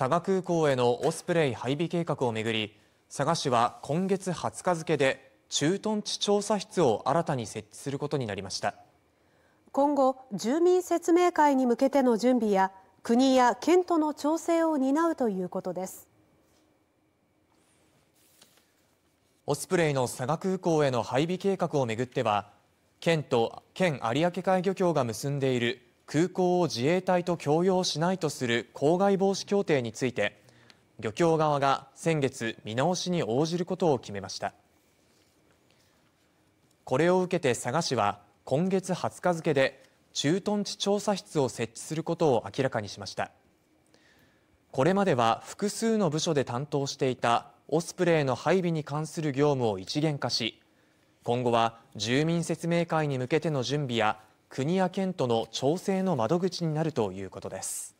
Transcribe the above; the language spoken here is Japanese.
佐賀空港へのオスプレイ配備計画をめぐり佐賀市は今月20日付で駐屯地調査室を新たに設置することになりました今後住民説明会に向けての準備や国や県との調整を担うということですオスプレイの佐賀空港への配備計画をめぐっては県と県有明海漁協が結んでいる空港を自衛隊と共用しないとする公害防止協定について漁協側が先月見直しに応じることを決めましたこれを受けて佐賀市は今月20日付で駐屯地調査室を設置することを明らかにしましたこれまでは複数の部署で担当していたオスプレイの配備に関する業務を一元化し今後は住民説明会に向けての準備や国や県との調整の窓口になるということです。